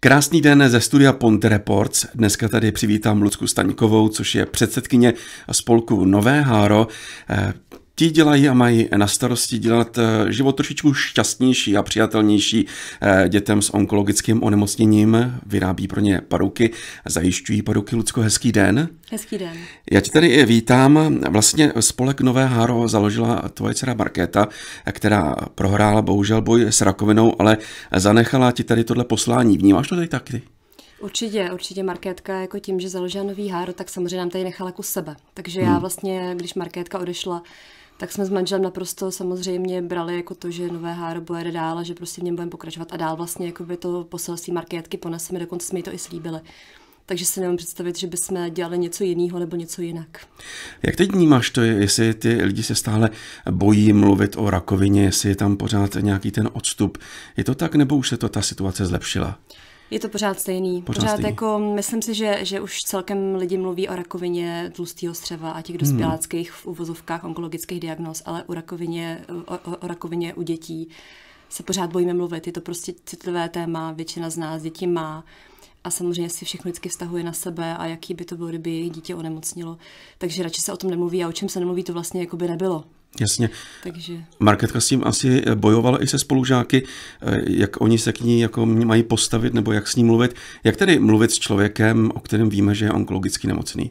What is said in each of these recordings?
Krásný den ze studia Pont Reports. Dneska tady přivítám Lucku Staňkovou, což je předsedkyně spolku Nové Háro. Eh, ti dělají a mají na starosti dělat eh, život trošičku šťastnější a přijatelnější eh, dětem s onkologickým onemocněním, vyrábí pro ně paruky, zajišťují paruky. Lucko, hezký den. Hezký den. Já tě tady eh, vítám. Vlastně spolek Nové Háro založila tvoje dcera Markéta, která prohrála bohužel boj s rakovinou, ale zanechala ti tady tohle poslání. Vnímáš to tady taky? Určitě, určitě Markétka jako tím, že založila nový háro, tak samozřejmě nám tady nechala kus sebe. Takže já hmm. vlastně, když Markétka odešla, tak jsme s manželem naprosto samozřejmě brali jako to, že nové háro bude dál a že prostě v něm budeme pokračovat a dál vlastně jako by to poselství marketky poneseme, dokonce jsme jí to i slíbili. Takže si nemůžu představit, že bychom dělali něco jiného nebo něco jinak. Jak teď vnímáš to, jestli ty lidi se stále bojí mluvit o rakovině, jestli je tam pořád nějaký ten odstup? Je to tak, nebo už se to ta situace zlepšila? Je to pořád stejný. Pořád, pořád stejný. jako, myslím si, že, že už celkem lidi mluví o rakovině tlustého střeva a těch hmm. dospěláckých hmm. v uvozovkách onkologických diagnóz, ale u rakovině, o, o rakovině u dětí se pořád bojíme mluvit. Je to prostě citlivé téma, většina z nás děti má a samozřejmě si všechno vždycky vztahuje na sebe a jaký by to bylo, kdyby jejich dítě onemocnilo. Takže radši se o tom nemluví a o čem se nemluví, to vlastně jako by nebylo. Jasně. Takže... Marketka s tím asi eh, bojovala i se spolužáky, eh, jak oni se k ní jako mají postavit nebo jak s ní mluvit. Jak tedy mluvit s člověkem, o kterém víme, že je onkologicky nemocný?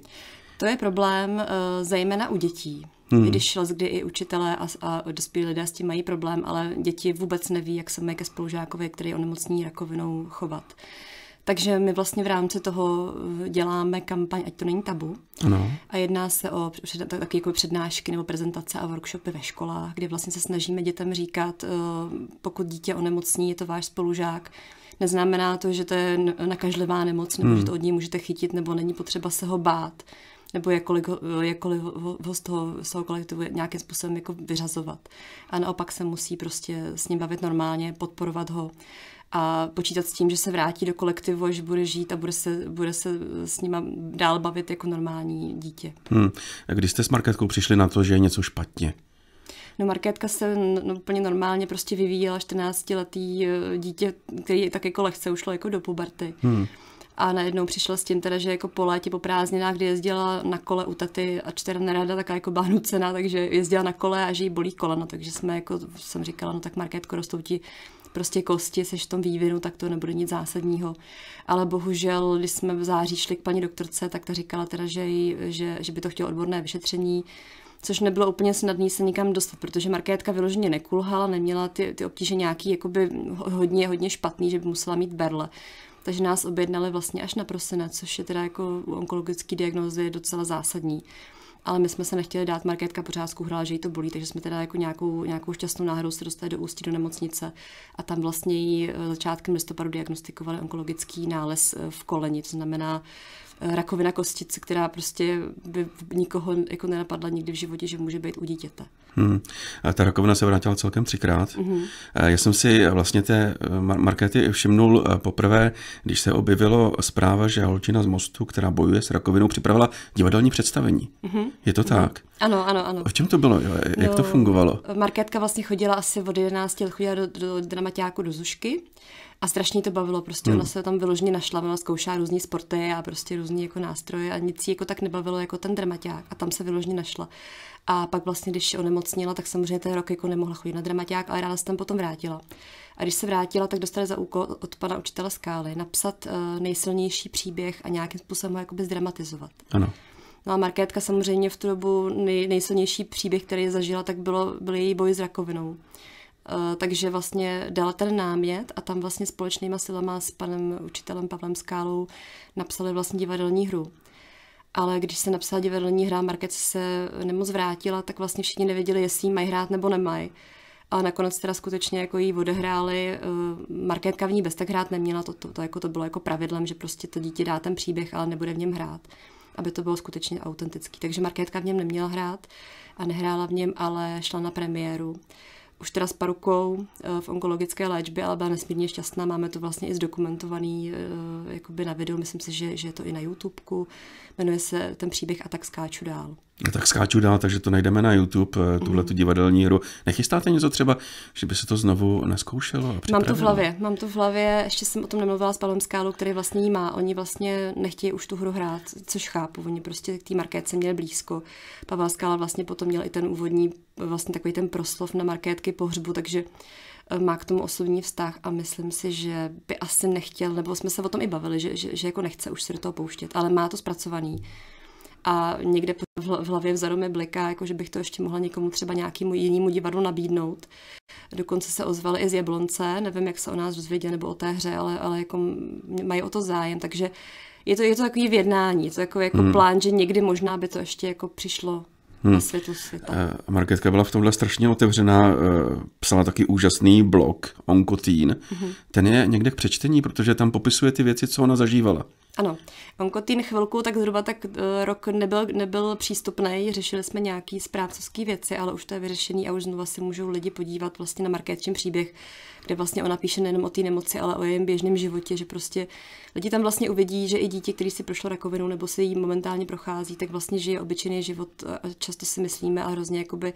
To je problém eh, zejména u dětí. Hmm. Když kdy i učitelé a, a dospělí lidé s tím mají problém, ale děti vůbec neví, jak se mají ke spolužákovi, který je onemocní rakovinou, chovat. Uh, takže my vlastně v rámci toho eh, děláme kampaň, ať to není tabu. Ano. A jedná se o před, takové jako přednášky nebo prezentace a workshopy ve školách, kde vlastně se snažíme dětem říkat, eh, pokud dítě onemocní, je to váš spolužák, neznamená to, že to je nakažlivá nemoc, nebo hmm. že to od ní můžete chytit, nebo není potřeba se ho bát nebo jakkoliv, jakkoliv ho z toho, z toho kolektivu nějakým způsobem jako vyřazovat. A naopak se musí prostě s ním bavit normálně, podporovat ho a počítat s tím, že se vrátí do kolektivu že bude žít a bude se, bude se s ním dál bavit jako normální dítě. Hmm. A když jste s Marketkou přišli na to, že je něco špatně, No Markétka se no, úplně normálně prostě vyvíjela 14-letý eh, dítě, který tak jako lehce ušlo jako do puberty. Hmm. A najednou přišla s tím teda, že jako po létě, po prázdninách, kdy jezdila na kole u taty a čtyři nerada taká jako bánucená, takže jezdila na kole a že jí bolí koleno, takže jsme jako, jsem říkala, no tak Markétko, rostou ti prostě kosti, seš v tom vývinu, tak to nebude nic zásadního. Ale bohužel, když jsme v září šli k paní doktorce, tak ta říkala teda, že, jí, že, že by to chtělo odborné vyšetření, což nebylo úplně snadné se nikam dostat, protože Markétka vyloženě nekulhala, neměla ty, ty obtíže nějaký jakoby hodně, hodně špatný, že by musela mít berle takže nás objednali vlastně až na prosinec, což je teda jako u onkologické je docela zásadní ale my jsme se nechtěli dát, marketka pořád hrála, že jí to bolí, takže jsme teda jako nějakou, nějakou šťastnou náhodou se dostali do Ústí do nemocnice a tam vlastně jí eh, začátkem listopadu diagnostikovali onkologický nález eh, v koleni, to znamená eh, rakovina kostice, která prostě by nikoho jako nenapadla nikdy v životě, že může být u dítěte. Hmm. A ta rakovina se vrátila celkem třikrát. Mm-hmm. Já jsem si vlastně té Markety všimnul poprvé, když se objevilo zpráva, že holčina z Mostu, která bojuje s rakovinou, připravila divadelní představení. Mm-hmm. Je to tak? Ano, ano, ano. O čem to bylo? Jak no, to fungovalo? Marketka vlastně chodila asi od 11 let, chodila do, do dramaťáku do Zušky a strašně to bavilo, prostě hmm. ona se tam vyložně našla, ona zkoušela různé sporty a prostě různé jako nástroje a nic jí jako tak nebavilo jako ten dramaťák a tam se vyložně našla. A pak vlastně, když onemocnila, tak samozřejmě ten rok jako nemohla chodit na dramaťák, ale ráda se tam potom vrátila. A když se vrátila, tak dostala za úkol od pana učitele Skály napsat uh, nejsilnější příběh a nějakým způsobem ho jakoby zdramatizovat. Ano. No a Markétka samozřejmě v tu dobu nej, nejsilnější příběh, který zažila, tak bylo, byl její boj s rakovinou. Eh, takže vlastně dala ten námět a tam vlastně společnýma silama s panem učitelem Pavlem Skálou napsali vlastně divadelní hru. Ale když se napsala divadelní hra, Market se nemoc vrátila, tak vlastně všichni nevěděli, jestli ji mají hrát nebo nemají. A nakonec teda skutečně jako jí odehráli, eh, Marketka v ní bez tak hrát neměla, to, to, to, jako to bylo jako pravidlem, že prostě to dítě dá ten příběh, ale nebude v něm hrát aby to bylo skutečně autentický. Takže Markétka v něm neměla hrát a nehrála v něm, ale šla na premiéru už teda s parukou eh, v onkologické léčbě, ale byla nesmírně šťastná. Máme to vlastně i zdokumentovaný eh, jakoby na videu, myslím si, že, že je to i na YouTubeku. Jmenuje se ten příběh A tak skáču dál. No tak skáču dál, takže to najdeme na YouTube, eh, tuhle tu mhm. divadelní hru. Nechystáte něco třeba, že by se to znovu naskoušelo? A mám to v hlavě, mám to v hlavě, ještě jsem o tom nemluvila s Palem Skálou, který vlastně jí má. Oni vlastně nechtějí už tu hru hrát, což chápu, oni prostě k té markétce měli blízko. Pavel Skála vlastně potom měl i ten úvodní, vlastně takový ten proslov na markétky pohřbu, takže eh, má k tomu osobní vztah a myslím si, že by asi nechtěl, nebo jsme se o tom i bavili, že, že, že jako nechce už se do toho pouštět, ale má to zpracovaný a někde v hlavě vzadu mi bliká, jako že bych to ještě mohla někomu třeba nějakému jinému divadlu nabídnout. Dokonce se ozvali i z Jablonce, nevím, jak se o nás dozvěděli nebo o té hře, ale, ale jako mají o to zájem, takže je to, je to takový vědnání, je to jako jako hmm. plán, že někdy možná by to ještě jako přišlo hmm. světa. Eh, Marketka byla v tomhle strašně otevřená, eh, psala taky úžasný blog Onkotín. Hmm. Ten je někde k přečtení, protože tam popisuje ty věci, co ona zažívala. Ano, onkotín chvilku, tak zhruba tak eh, rok nebyl, nebyl přístupný, řešili jsme nějaký správcovské věci, ale už to je vyřešený a už znovu si můžou lidi podívat vlastně na marketčin příběh, kde vlastně ona píše nejenom o té nemoci, ale o jejím běžném životě, že prostě lidi tam vlastně uvidí, že i dítě, který si prošlo rakovinu nebo si jí momentálně prochází, tak vlastně žije obyčejný život a často si myslíme a hrozně jakoby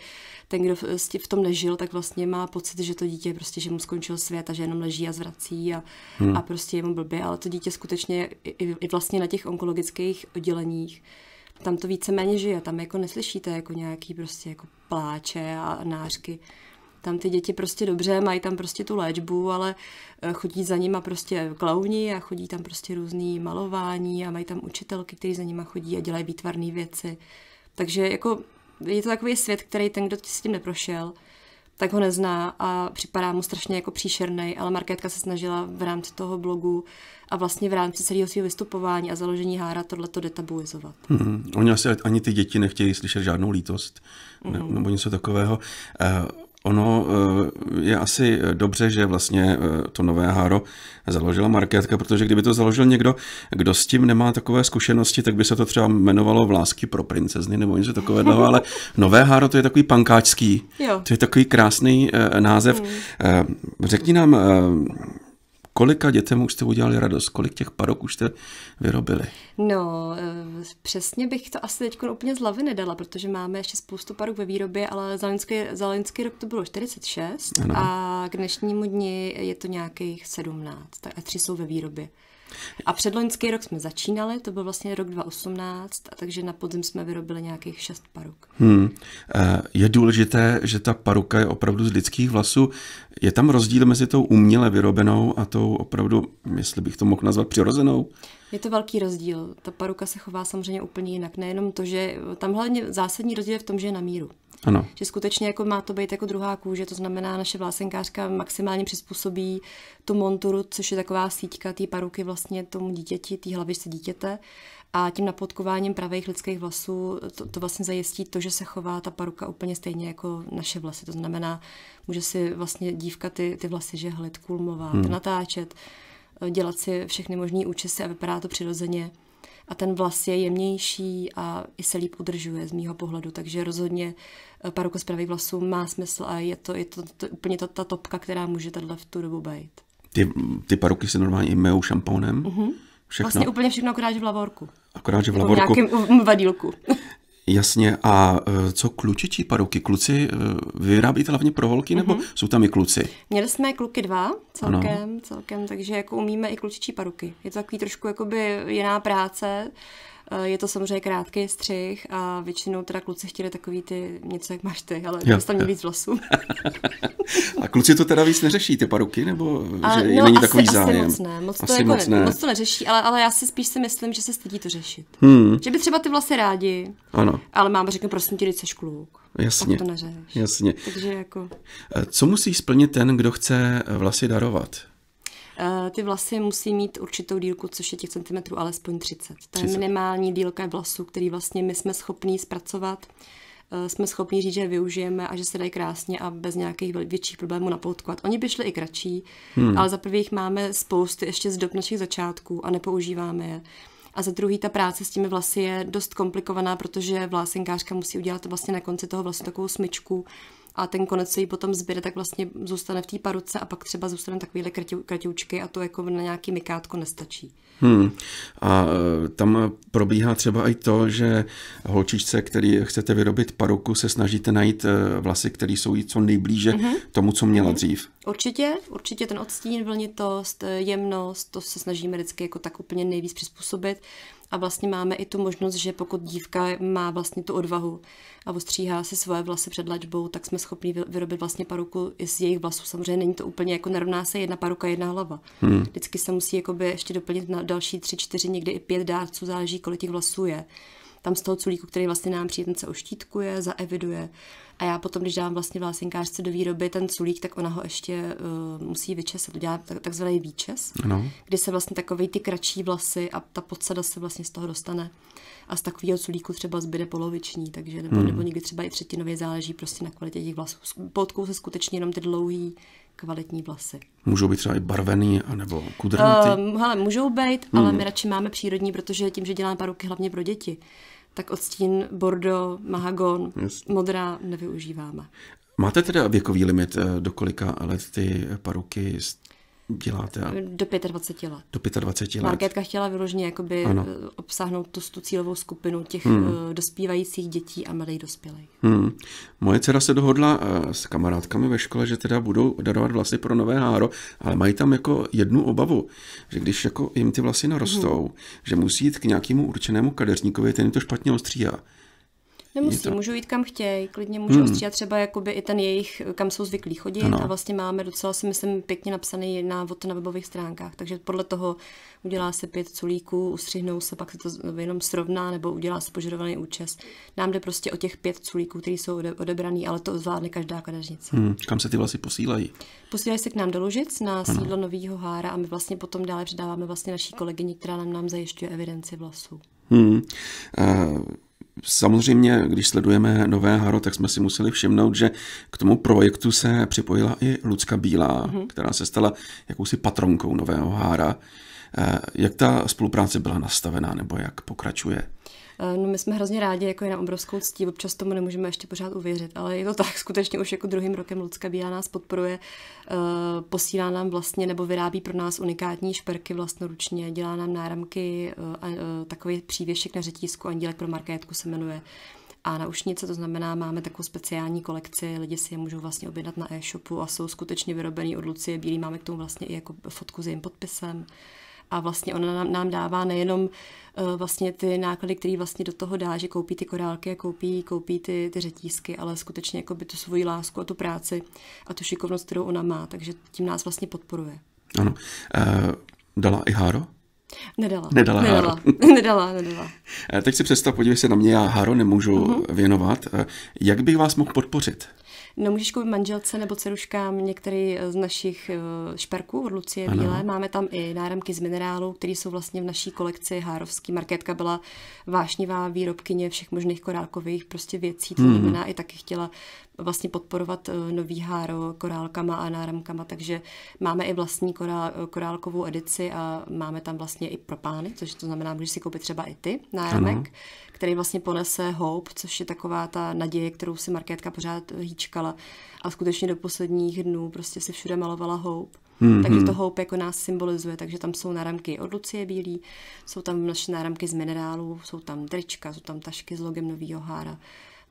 ten, kdo v tom nežil, tak vlastně má pocit, že to dítě prostě, že mu skončil svět a že jenom leží a zvrací a, hmm. a prostě je mu blbě, ale to dítě skutečně i i vlastně na těch onkologických odděleních, tam to víceméně žije, tam jako neslyšíte jako nějaký prostě jako pláče a nářky. Tam ty děti prostě dobře, mají tam prostě tu léčbu, ale eh, chodí za nima prostě klauni a chodí tam prostě různý malování a mají tam učitelky, kteří za nima chodí a dělají výtvarné věci. Takže jako je to takový svět, který ten, kdo s tím neprošel, tak ho nezná a připadá mu strašně jako příšerný, ale Markétka se snažila v rámci toho blogu a vlastně v rámci celého svého vystupování a založení Hára tohleto detabuizovat. Hmm. Oni asi ani ty děti nechtějí slyšet žádnou lítost mm. nebo něco takového. Eh, Ono eh, je asi eh, dobře, že vlastně eh, to nové háro založila marketka, protože kdyby to založil někdo, kdo s tím nemá takové zkušenosti, tak by se to třeba jmenovalo Vlásky pro princezny nebo něco takového, ale nové háro to je takový pankáčský, jo. to je takový krásný název. Hmm. Řekni nám, kolika dětem už jste udělali radost? Kolik těch parok už jste vyrobili? No, eh, přesně bych to asi teď úplně z hlavy nedala, protože máme ještě spoustu parok ve výrobě, ale za loňský, za loňský rok to bylo 46 ano. a k dnešnímu dni je to nějakých 17, tak a tři jsou ve výrobě. A předloňský rok jsme začínali, to byl vlastně rok 2018, a takže na podzim jsme vyrobili nějakých šest paruk. Hmm. Eh, je důležité, že ta paruka je opravdu z lidských vlasů. Je tam rozdíl mezi tou uměle vyrobenou a tou opravdu, jestli bych to mohl nazvat, přirozenou? Je to velký rozdíl. Ta paruka se chová samozřejmě úplně jinak. Nejenom to, že tam hlavně zásadní rozdíl je v tom, že je na míru. Ano. Že skutečně jako má to být jako druhá kůže, to znamená, naše vlásenkářka maximálně přizpůsobí tu monturu, což je taková síťka té paruky vlastně tomu dítěti, té hlavice dítěte. A tím napotkováním pravých lidských vlasů to, to vlastně zajistí to, že se chová ta paruka úplně stejně jako naše vlasy. To znamená, může si vlastně dívka ty, ty vlasy žehlit, kulmovat, hmm. natáčet Eh, dělat si všechny možné účesy a vypadá to přirozeně. A ten vlas je jemnější a i se líp udržuje z mýho pohledu, takže rozhodně eh, paruka z pravých vlasů má smysl a je to, je to, to úplně to, ta topka, která může tato v tu dobu být. Ty, ty paruky se normálně myjou šampónem? Mm-hmm. Všechno. Vlastně úplně všechno, akorát že v lavorku. Akorát, že v lavorku. v nějakém vadílku. Jasně, a e, co klučičí paruky? Kluci e, vyrábíte hlavně pro holky, nebo mm-hmm. jsou tam i kluci? Měli jsme kluky dva celkem, ano. celkem, takže jako umíme i klučičí paruky. Je to takový trošku jakoby jiná práce, je to samozřejmě krátký střih a většinou teda kluci chtěli takový ty něco, jak máš ty, ale jo, tam víc vlasů. a kluci to teda víc neřeší, ty paruky, nebo a, že no, není asi, takový zájem? Asi moc ne, moc, asi to, jako moc, ne. moc to neřeší, ale, ale já si spíš si myslím, že se stydí to řešit. Hmm. Že by třeba ty vlasy rádi, ano. ale máme řekne, prosím tě, jsi kluk. Jasně. to Jasně. Takže jako... Eh, co musí splnit ten, kdo chce eh, vlasy darovat? Eh, ty vlasy musí mít určitou dílku, což je těch centimetrů alespoň 30. To je 30. minimální dílka vlasů, který vlastně my jsme schopní zpracovat eh, jsme schopni říct, že je využijeme a že se dají krásně a bez nějakých větších problémů napoutkovat. Oni by šli i kratší, hmm. ale za prvé jich máme spousty ještě z dob našich začátků a nepoužíváme je. A za druhý, ta práce s těmi vlasy je dost komplikovaná, protože vlásenkářka musí udělat vlastně na konci toho vlastně takovou smyčku, a ten konec se jí potom zbyde, tak vlastně zůstane v té paruce a pak třeba zůstane takovýhle kratoučky a to jako na nějaký mikátko nestačí. Hmm. A e, tam probíhá třeba i to, že holčičce, který chcete vyrobit paruku, se snažíte najít e, vlasy, které jsou jí co nejblíže mm-hmm. tomu, co měla mhm. dřív. Určitě, určitě ten odstín, vlnitost, jemnost, to se snažíme vždycky jako tak úplně nejvíc přizpůsobit. A vlastně máme i tu možnost, že pokud dívka má vlastně tu odvahu a ostříhá si svoje vlasy před léčbou, tak jsme schopni vyrobit vlastně paruku i z jejich vlasů. Samozřejmě není to úplně jako narovná se jedna paruka, jedna hlava. Hmm. Vždycky se musí jakoby ještě doplnit na další tři, čtyři, někdy i pět dárců, záleží, kolik těch vlasů je. Tam z toho culíku, který vlastně nám se oštítkuje, zaeviduje, a já potom, když dám vlastně vlásenkářce do výroby ten culík, tak ona ho ještě uh, musí vyčesat, udělá tak, takzvaný výčes, no. kdy se vlastně takové ty kratší vlasy a ta podsada se vlastně z toho dostane. A z takového culíku třeba zbyde poloviční, takže nebo, hmm. nebo někdy třeba i třetinově záleží prostě na kvalitě těch vlasů. Podkou se skutečně jenom ty dlouhý kvalitní vlasy. Můžou být třeba i barvený, anebo kudrnatý? Uh, ehm, hele, můžou být, hmm. ale my radši máme přírodní, protože tím, že děláme paruky hlavně pro děti, tak odstín bordo, mahagon, yes. modrá nevyužíváme. Máte teda věkový limit, eh, do kolika let ty paruky děláte? Do 25 let. Do 25 let. Marketka chtěla vyložně jakoby ano. Eh, obsáhnout tu, tu cílovou skupinu těch hmm. Eh, dospívajících dětí a mladých dospělých. Hmm. Moje dcera se dohodla eh, s kamarádkami ve škole, že teda budou darovat vlasy pro nové háro, ale mají tam jako jednu obavu, že když jako jim ty vlasy hmm. narostou, hmm. že musí jít k nějakému určenému kadeřníkovi, ten jim to špatně ostříhá. Nemusí, to... můžu jít kam chtějí, klidně můžu hmm. ostříhat třeba jakoby i ten jejich, kam jsou zvyklí chodit ano. a vlastně máme docela si myslím pěkně napsaný návod na webových stránkách, takže podle toho udělá se pět culíků, ustřihnou se, pak se to jenom srovná nebo udělá se požadovaný účes. Nám jde prostě o těch pět culíků, které jsou ode, odebraný, ale to zvládne každá kadeřnice. Hmm. Kam se ty vlasy posílají? Posílají se k nám do Lužic na ano. sídlo Novýho Hára a my vlastně potom dále předáváme vlastně naší kolegyni, která nám, nám zajišťuje evidenci vlasů. Hmm. Uh... Samozřejmě, když sledujeme Nové Haro, tak jsme si museli všimnout, že k tomu projektu se připojila i Lucka Bílá, mm-hmm. která se stala jakousi patronkou Nového Hára. Eh, jak ta spolupráce byla nastavená nebo jak pokračuje? Eh, no my jsme hrozně rádi, jako je na obrovskou ctí, občas tomu nemůžeme ještě pořád uvěřit, ale je to tak, skutečně už jako druhým rokem Lucka Bíla nás podporuje, eh, posílá nám vlastně nebo vyrábí pro nás unikátní šperky vlastnoručně, dělá nám náramky, eh, takový přívěšek na řetízku, andílek pro markétku se jmenuje a na ušnice, to znamená, máme takovou speciální kolekci, lidi si je můžou vlastně objednat na e-shopu a jsou skutečně vyrobený od Lucie Bílý, máme k tomu vlastně i jako fotku s jejím podpisem a vlastně ona nám, nám dává nejenom eh, vlastně ty náklady, které vlastně do toho dá, že koupí ty korálky a koupí, koupí ty, ty řetízky, ale skutečně jako by tu svoji lásku a tu práci a tu šikovnost, kterou ona má, takže tím nás vlastně podporuje. Ano. Uh, dala i Háro? Nedala. Nedala. Nedala. nedala, nedala. Eh, teď si představ, podívej se na mě, já Haro nemůžu uh-huh. věnovat. Jak bych vás mohl podpořit? no můžeš koupit manželce nebo ceruškám některý eh, z našich eh, šperků od Lucie ano. Bílé. Máme tam i náramky z minerálu, které jsou vlastně v naší kolekci Hárovský. Marketka byla vášnivá výrobkyně všech možných korálkových prostě věcí, to hmm. znamená hmm. i taky chtěla vlastně podporovat eh, nový háro korálkama a náramkama, takže máme i vlastní korál, eh, korálkovou edici a máme tam vlastně i propány, což to znamená, můžeš si koupit třeba i ty náramek, ano. který vlastně ponese hope, což je taková ta naděje, kterou si Markétka pořád hýčkala a skutečně do posledních dnů prostě si všude malovala hope. Mm-hmm. Takže mhm. to houp jako nás symbolizuje, takže tam jsou náramky od Lucie Bílý, jsou tam naše náramky z minerálů, jsou tam trička, jsou tam tašky s logem nového hára,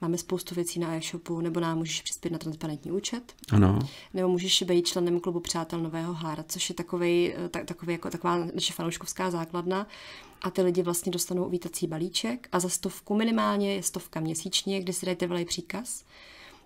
Máme spoustu věcí na e-shopu, nebo nám můžeš přispět na transparentní účet. Ano. Nebo můžeš být členem klubu Přátel Nového Hára, což je takovej, tak, takovej jako taková naše fanouškovská základna. A ty lidi vlastně dostanou uvítací balíček a za stovku minimálně je stovka měsíčně, kde si dajte velký příkaz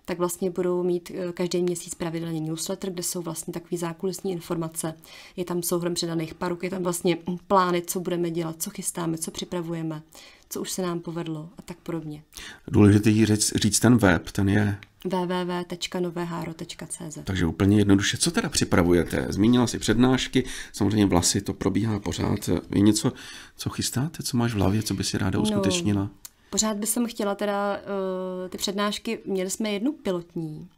tak vlastně budou mít eh, každý měsíc pravidelně newsletter, kde jsou vlastně takové zákulisní informace. Je tam souhrn předaných paruk, je tam vlastně hm, plány, co budeme dělat, co chystáme, co připravujeme, co už se nám povedlo a tak podobně. Důležité je říct, říct ten web, ten je www.novéháro.cz. Takže úplně jednoduše, co teda připravujete? Zmínila si přednášky, samozřejmě vlasy, to probíhá pořád. Je něco, co chystáte, co máš v hlavě, co by si ráda no. uskutečnila? No, Pořád bych chtěla teda uh, ty přednášky, měli jsme jednu pilotní,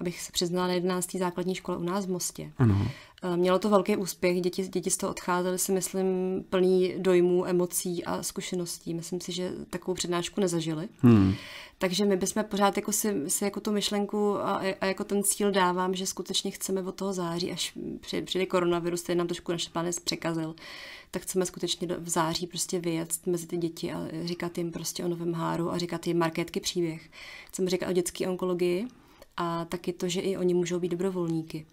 abych se přiznala, na 11. základní škole u nás v Mostě. Ano. Eh, mělo to velký úspěch, děti, děti z toho odcházely si myslím plný dojmů, emocí a zkušeností. Myslím si, že takovou přednášku nezažili. Hmm. Takže my bychom pořád jako si, si jako tu myšlenku a, a jako ten cíl dávám, že skutečně chceme od toho září, až přijde, koronavirus, který nám trošku naše plány překazil, tak chceme skutečně v září prostě vyjet mezi ty děti a říkat jim prostě o novém háru a říkat jim marketky příběh. Chceme říkat o dětské onkologii, a taky to, že i oni můžou být dobrovolníky.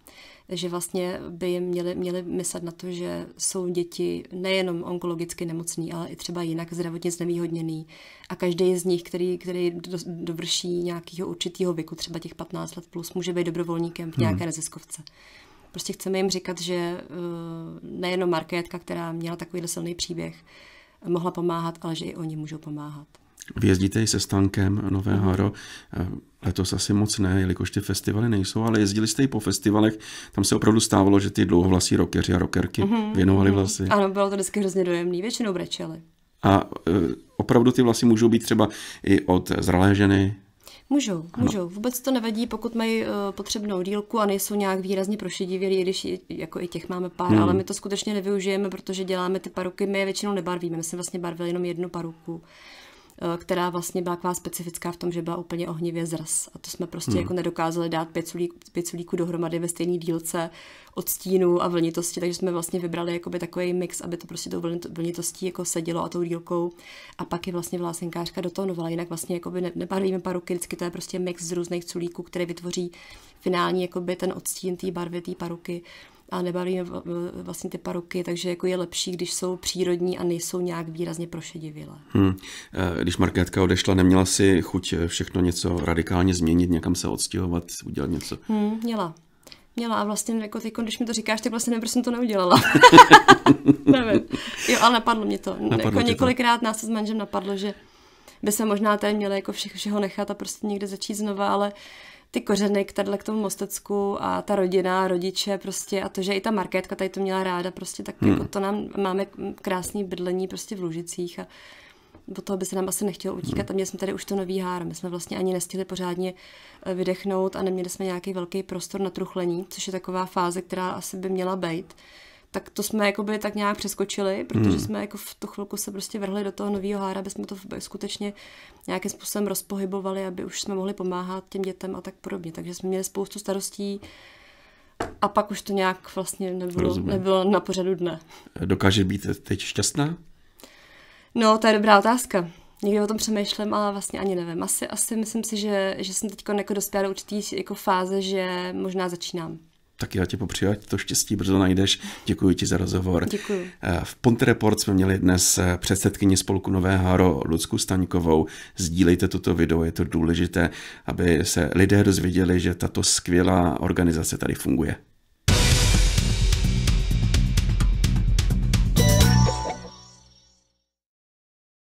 Že vlastně by jim měli, měli myslet na to, že jsou děti nejenom onkologicky nemocný, ale i třeba jinak zdravotně znevýhodněný. A každý z nich, který, který dovrší nějakého určitého věku, třeba těch 15 let plus, může být dobrovolníkem v hmm. nějaké hmm. neziskovce prostě chceme jim říkat, že eh, nejenom Markétka, která měla takovýhle silný příběh, mohla pomáhat, ale že i oni můžou pomáhat. Vězdíte i se stankem Nové Haro. Eh, letos asi moc ne, jelikož ty festivaly nejsou, ale jezdili jste i po festivalech. Tam se opravdu stávalo, že ty dlouhovlasí rokeři a rokerky mm-hmm. věnovali mhm. vlasy. Ano, bylo to vždycky hrozně dojemný, většinou brečeli. A eh, opravdu ty vlasy můžou být třeba i od zralé ženy, Můžou, můžou. Ano. Vůbec to nevadí, pokud mají uh, potřebnou dílku a nejsou nějak výrazně prošedivělí, i když jako i těch máme pár, hmm. ale my to skutečně nevyužijeme, protože děláme ty paruky, my je většinou nebarvíme. My jsme vlastně barvili jenom jednu paruku. Eh, která vlastně byla taková specifická v tom, že byla úplně ohnivě zraz. A to jsme prostě hmm. jako nedokázali dát pět, sulík, pět sulíků dohromady ve stejné dílce od stínu a vlnitosti, takže jsme vlastně vybrali jakoby takový mix, aby to prostě tou vlnitostí jako sedělo a tou dílkou. A pak je vlastně vlásenkářka dotonovala, jinak vlastně jakoby ne, nebarvíme paruky, vždycky to je prostě mix z různých culíků, které vytvoří finální jakoby ten odstín té barvy té paruky a nebaví mě vlastně ty paroky, takže jako je lepší, když jsou přírodní a nejsou nějak výrazně prošedivělé. Hmm. Eh, když Markétka odešla, neměla si chuť eh, všechno něco radikálně změnit, někam se odstěhovat, udělat něco? Hmm, měla měla a vlastně jako teď, když mi to říkáš, tak vlastně nevím, jsem to neudělala. nevím. Jo, ale napadlo mě to. Napadlo jako několikrát to. nás se s manžem napadlo, že by se možná té měla jako všeho nechat a prostě někde začít znova, ale ty kořeny k tady k tomu Mostecku a ta rodina, rodiče prostě a to, že i ta marketka tady to měla ráda prostě, tak jako hmm. jako to nám máme krásný bydlení prostě v Lužicích a do toho by se nám asi nechtělo utíkat hmm. a měli jsme tady už to nový hár. My jsme vlastně ani nestihli pořádně eh, vydechnout a neměli jsme nějaký velký prostor na truchlení, což je taková fáze, která asi by měla být tak to jsme jako byli tak nějak přeskočili, protože hmm. jsme jako v tu chvilku se prostě vrhli do toho nového hára, aby jsme to skutečně nějakým způsobem rozpohybovali, aby už jsme mohli pomáhat těm dětem a tak podobně. Takže jsme měli spoustu starostí, a pak už to nějak vlastně nebylo, nebylo na pořadu dne. Dokáže být teď šťastná? No, to je dobrá otázka. Někdy o tom přemýšlím, ale vlastně ani nevím. Asi, asi myslím si, že, že jsem teď jako dospěla do určitý jako fáze, že možná začínám tak já tě popřiju, ať to štěstí brzo najdeš. Děkuji ti za rozhovor. Děkuji. Eh, v Ponte Report jsme měli dnes eh, předsedkyni spolku Nové Haro Lucku Staňkovou. Sdílejte toto video, je to důležité, aby se lidé dozvěděli, že tato skvělá organizace tady funguje.